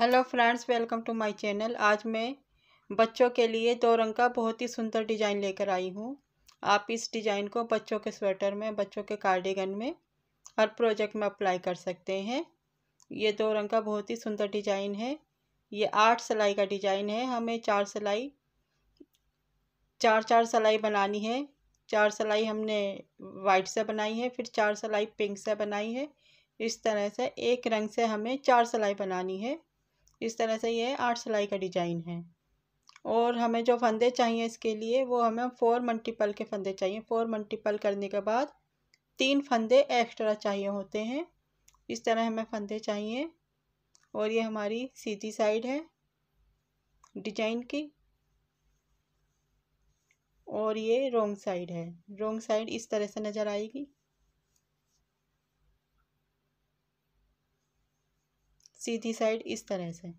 hello friends welcome to my channel आज मैं बच्चों के लिए दो रंग का बहुत ही सुंदर डिजाइन लेकर आई हूँ आप इस डिजाइन को बच्चों के स्वेटर में बच्चों के कार्डिगन में हर प्रोजेक्ट में अप्लाई कर सकते हैं ये दो रंग का बहुत ही सुंदर डिजाइन है ये आठ सिलाई का डिजाइन है हमें चार सिलाई चार चार सिलाई बनानी है चार सिलाई हमने वाइट से बनाई है फिर चार सिलाई पिंक से बनाई है इस तरह से एक रंग से हमें चार सिलाई बनानी है इस तरह से ये आठ सिलाई का डिजाइन है और हमें जो फंदे चाहिए इसके लिए वो हमें फ़ोर मल्टीपल के फंदे चाहिए फ़ोर मल्टीपल करने के बाद तीन फंदे एक्स्ट्रा चाहिए होते हैं इस तरह हमें फंदे चाहिए और ये हमारी सीधी साइड है डिजाइन की और ये रोंग साइड है रोंग साइड इस तरह से नज़र आएगी सीधी साइड इस तरह से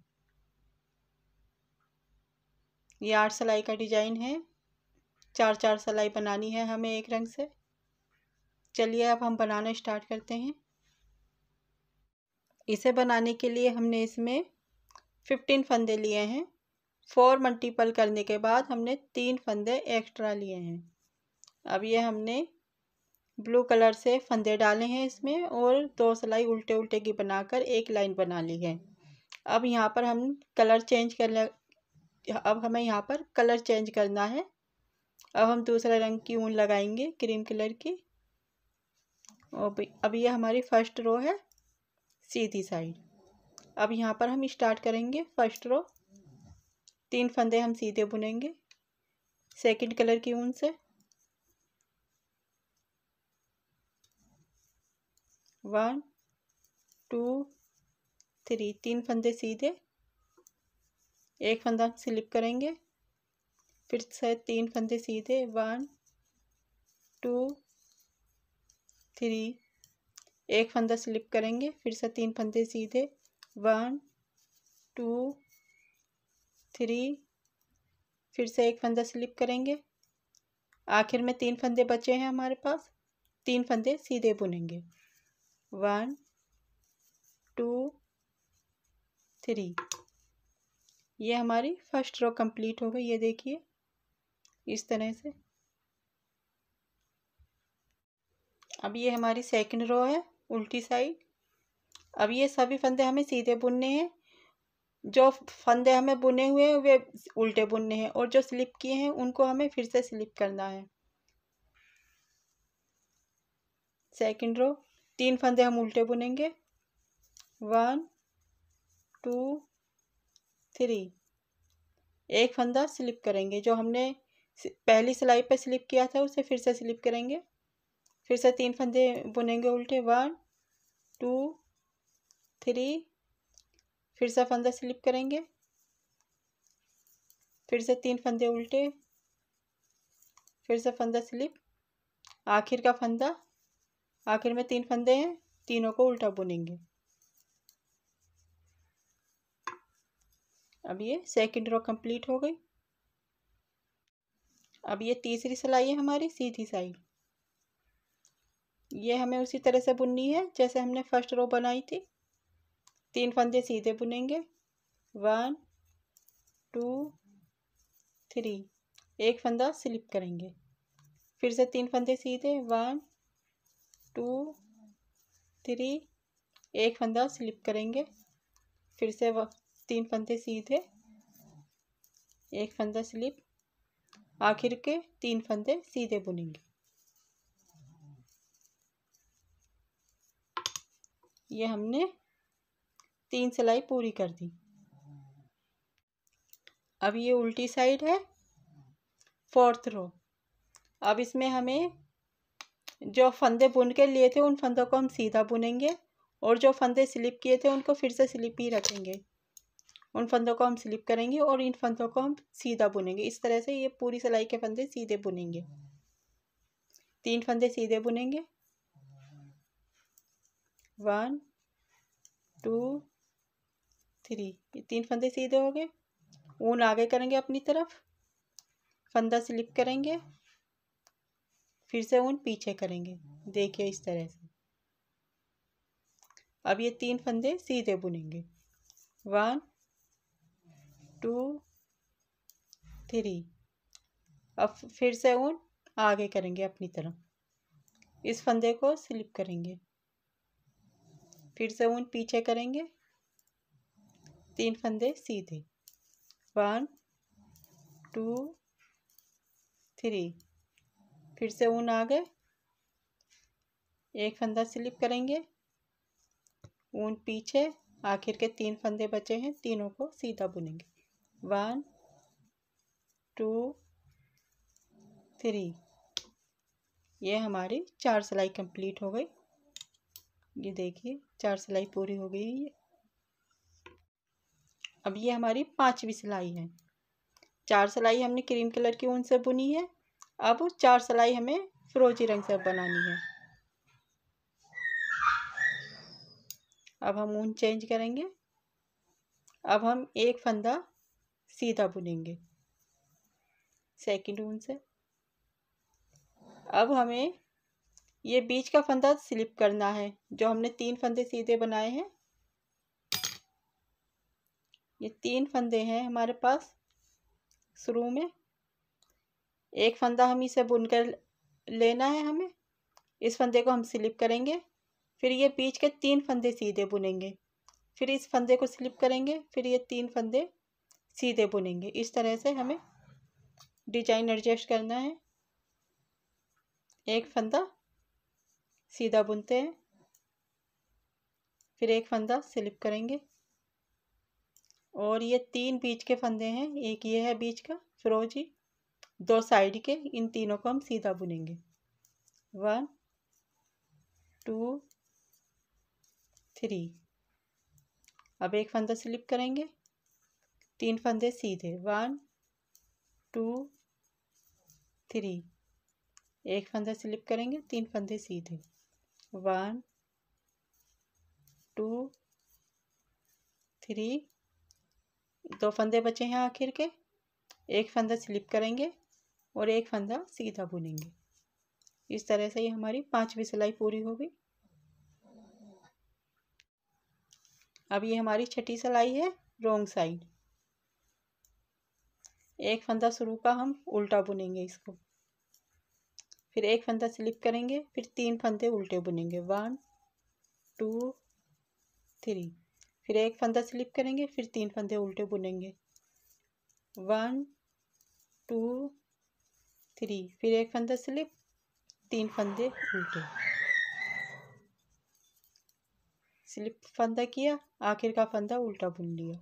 ये आठ सलाई का डिजाइन है चार चार सलाई बनानी है हमें एक रंग से चलिए अब हम बनाना स्टार्ट करते हैं इसे बनाने के लिए हमने इसमें फिफ्टीन फंदे लिए हैं फोर मल्टीपल करने के बाद हमने तीन फंदे एक्स्ट्रा लिए हैं अब ये हमने ब्लू कलर से फंदे डाले हैं इसमें और दो सिलाई उल्टे उल्टे की बनाकर एक लाइन बना ली है अब यहाँ पर हम कलर चेंज कर ले अब हमें यहाँ पर कलर चेंज करना है अब हम दूसरा रंग की ऊन लगाएंगे क्रीम कलर की और अब ये हमारी फर्स्ट रो है सीधी साइड अब यहाँ पर हम स्टार्ट करेंगे फर्स्ट रो तीन फंदे हम सीधे बुनेंगे सेकंड कलर की ऊन से वन टू थ्री तीन फंदे सीधे एक फंदा स्लिप करेंगे फिर से तीन फंदे सीधे वन टू थ्री एक फंदा स्लिप करेंगे फिर से तीन फंदे सीधे वन टू थ्री फिर से एक फंदा स्लिप करेंगे आखिर में तीन फंदे बचे हैं हमारे पास तीन फंदे सीधे बुनेंगे वन टू थ्री ये हमारी फर्स्ट रो कंप्लीट हो गई ये देखिए इस तरह से अब ये हमारी सेकंड रो है उल्टी साइड अब ये सभी फंदे हमें सीधे बुनने हैं जो फंदे हमें बुने हुए हैं वे उल्टे बुनने हैं और जो स्लिप किए हैं उनको हमें फिर से स्लिप करना है सेकंड रो तीन फंदे हम उल्टे बुनेंगे वन टू थ्री एक फंदा स्लिप करेंगे जो हमने पहली सिलाई पर स्लिप किया था उसे फिर से स्लिप करेंगे फिर से तीन फंदे बुनेंगे उल्टे वन टू थ्री फिर से फंदा स्लिप करेंगे फिर से तीन फंदे उल्टे फिर से फंदा स्लिप आखिर का फंदा आखिर में तीन फंदे हैं तीनों को उल्टा बुनेंगे अब ये सेकंड रो कंप्लीट हो गई अब ये तीसरी सिलाई है हमारी सीधी साइड ये हमें उसी तरह से बुननी है जैसे हमने फर्स्ट रो बनाई थी तीन फंदे सीधे बुनेंगे वन टू थ्री एक फंदा स्लिप करेंगे फिर से तीन फंदे सीधे वन टू थ्री एक फंदा स्लिप करेंगे फिर से वह तीन फंदे सीधे एक फंदा स्लिप आखिर के तीन फंदे सीधे बुनेंगे ये हमने तीन सिलाई पूरी कर दी अब ये उल्टी साइड है फोर्थ रो अब इसमें हमें जो फंदे बुन के लिए थे उन फंदों को हम सीधा बुनेंगे और जो फंदे स्लिप किए थे उनको फिर से स्लिप ही रखेंगे उन फंदों को हम स्लिप करेंगे और इन फंदों को हम सीधा बुनेंगे इस तरह से ये पूरी सिलाई के फंदे सीधे बुनेंगे तीन फंदे सीधे बुनेंगे वन टू थ्री ये तीन फंदे सीधे हो गए ऊन आगे करेंगे अपनी तरफ फंदा स्लिप करेंगे फिर से उन पीछे करेंगे देखिए इस तरह से अब ये तीन फंदे सीधे बुनेंगे वन टू थ्री अब फिर से उन आगे करेंगे अपनी तरफ इस फंदे को स्लिप करेंगे फिर से उन पीछे करेंगे तीन फंदे सीधे वन टू थ्री फिर से ऊन आ गए एक फंदा स्लिप करेंगे ऊन पीछे आखिर के तीन फंदे बचे हैं तीनों को सीधा बुनेंगे वन टू थ्री ये हमारी चार सिलाई कंप्लीट हो गई ये देखिए चार सिलाई पूरी हो गई ये अब ये हमारी पांचवी सिलाई है चार सिलाई हमने क्रीम कलर की ऊन से बुनी है अब चार सिलाई हमें फिरोजी रंग से बनानी है अब हम ऊन चेंज करेंगे अब हम एक फंदा सीधा बुनेंगे सेकंड ऊन से अब हमें ये बीच का फंदा स्लिप करना है जो हमने तीन फंदे सीधे बनाए हैं ये तीन फंदे हैं हमारे पास शुरू में एक फंदा हम इसे बुन कर लेना है हमें इस फंदे को हम स्लिप करेंगे फिर ये बीच के तीन फंदे सीधे बुनेंगे फिर इस फंदे को स्लिप करेंगे फिर ये तीन फंदे सीधे बुनेंगे इस तरह से हमें डिजाइन एडजस्ट करना है एक फंदा सीधा बुनते हैं फिर एक फंदा स्लिप करेंगे और ये तीन बीच के फंदे हैं एक ये है बीच का फिरोजी दो साइड के इन तीनों को हम सीधा बुनेंगे वन टू थ्री अब एक फंदा स्लिप करेंगे तीन फंदे सीधे वन टू थ्री एक फंदा स्लिप करेंगे तीन फंदे सीधे वन टू थ्री दो फंदे बचे हैं आखिर के एक फंदा स्लिप करेंगे और एक फंदा सीधा बुनेंगे इस तरह से ये हमारी पांचवी सिलाई पूरी हो गई अब ये हमारी छठी सिलाई है रोंग साइड एक फंदा शुरू का हम उल्टा बुनेंगे इसको फिर एक फंदा स्लिप करेंगे फिर तीन फंदे उल्टे बुनेंगे वन टू थ्री फिर एक फंदा स्लिप करेंगे फिर तीन फंदे उल्टे बुनेंगे वन टू थ्री फिर एक फंदा स्लिप तीन फंदे उल्टे स्लिप फंदा किया आखिर का फंदा उल्टा बुन लिया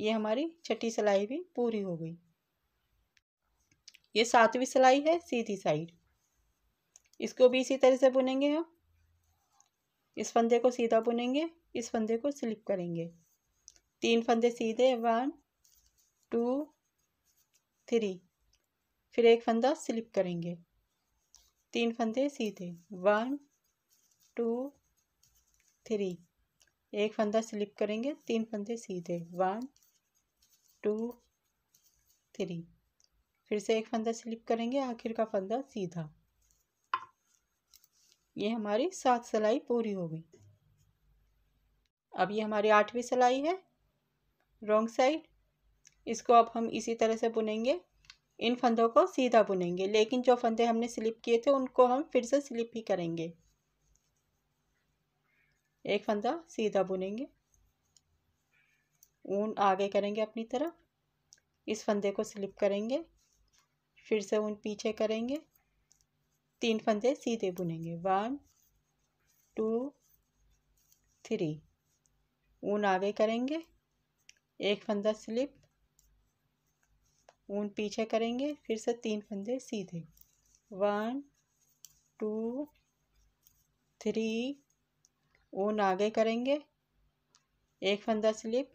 ये हमारी छठी सिलाई भी पूरी हो गई ये सातवीं सिलाई है सीधी साइड इसको भी इसी तरह से बुनेंगे हम इस फंदे को सीधा बुनेंगे इस फंदे को स्लिप करेंगे तीन फंदे सीधे वन टू थ्री फिर एक फंदा स्लिप करेंगे तीन फंदे सीधे वन टू थ्री एक फंदा स्लिप करेंगे तीन फंदे सीधे वन टू थ्री फिर से एक फंदा स्लिप करेंगे आखिर का फंदा सीधा ये हमारी सात सिलाई पूरी हो गई अब ये हमारी आठवीं सिलाई है रॉन्ग साइड इसको अब हम इसी तरह से बुनेंगे इन फंदों को सीधा बुनेंगे लेकिन जो फंदे हमने स्लिप किए थे उनको हम फिर से स्लिप ही करेंगे एक फंदा सीधा बुनेंगे ऊन आगे करेंगे अपनी तरफ इस फंदे को स्लिप करेंगे फिर से ऊन पीछे करेंगे तीन फंदे सीधे बुनेंगे वन टू थ्री ऊन आगे करेंगे एक फंदा स्लिप ऊन पीछे करेंगे फिर से तीन फंदे सीधे वन टू थ्री ऊन आगे करेंगे एक फंदा स्लिप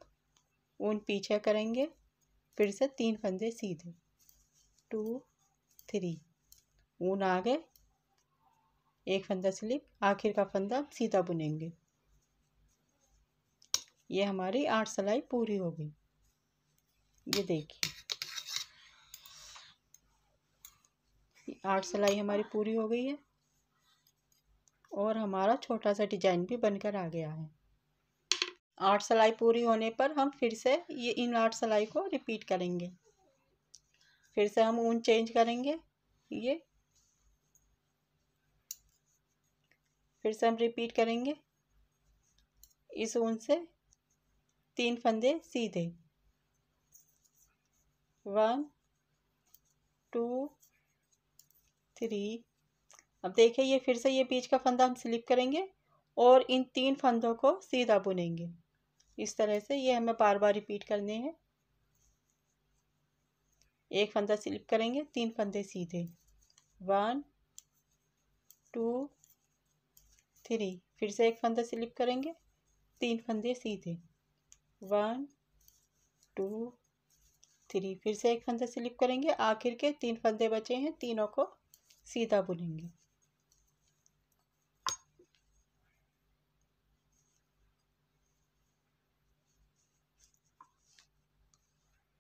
ऊन पीछे करेंगे फिर से तीन फंदे सीधे टू थ्री ऊन आगे एक फंदा स्लिप आखिर का फंदा सीधा बुनेंगे ये हमारी आठ सिलाई पूरी हो गई ये देखिए आठ सिलाई हमारी पूरी हो गई है और हमारा छोटा सा डिजाइन भी बनकर आ गया है आठ सिलाई पूरी होने पर हम फिर से ये इन आठ सिलाई को रिपीट करेंगे फिर से हम ऊन चेंज करेंगे ये फिर से हम रिपीट करेंगे इस ऊन से तीन फंदे सीधे वन टू थ्री अब देखिए ये फिर से ये बीच का फंदा हम स्लिप करेंगे और इन तीन फंदों को सीधा बुनेंगे इस तरह से ये हमें बार बार रिपीट करने हैं एक फंदा स्लिप करेंगे तीन फंदे सीधे वन टू थ्री फिर से एक फंदा स्लिप करेंगे तीन फंदे सीधे वन टू थ्री फिर से एक फंदा स्लिप करेंगे आखिर के तीन फंदे बचे हैं तीनों को सीधा बुनेंगे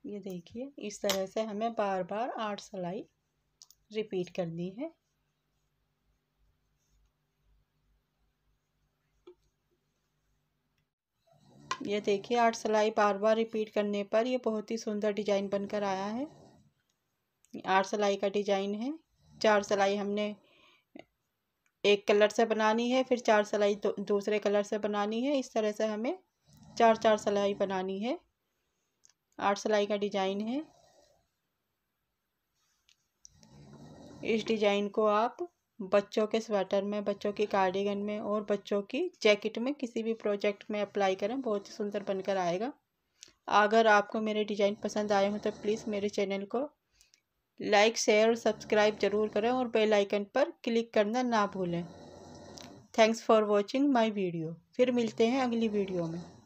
ये देखिए इस तरह से हमें बार बार आठ सिलाई रिपीट करनी है ये देखिए आठ सिलाई बार बार रिपीट करने पर ये बहुत ही सुंदर डिजाइन बनकर आया है आठ सिलाई का डिजाइन है चार सलाई हमने एक कलर से बनानी है फिर चार सिलाई दो, दूसरे कलर से बनानी है इस तरह से हमें चार चार सलाई बनानी है आठ सिलाई का डिजाइन है इस डिजाइन को आप बच्चों के स्वेटर में बच्चों की कार्डिगन में और बच्चों की जैकेट में किसी भी प्रोजेक्ट में अप्लाई करें बहुत ही सुंदर बनकर आएगा अगर आपको मेरे डिज़ाइन पसंद आए हों तो प्लीज़ मेरे चैनल को लाइक शेयर और सब्सक्राइब जरूर करें और बेल आइकन पर क्लिक करना ना भूलें thanks for watching my video फिर मिलते हैं अगली वीडियो में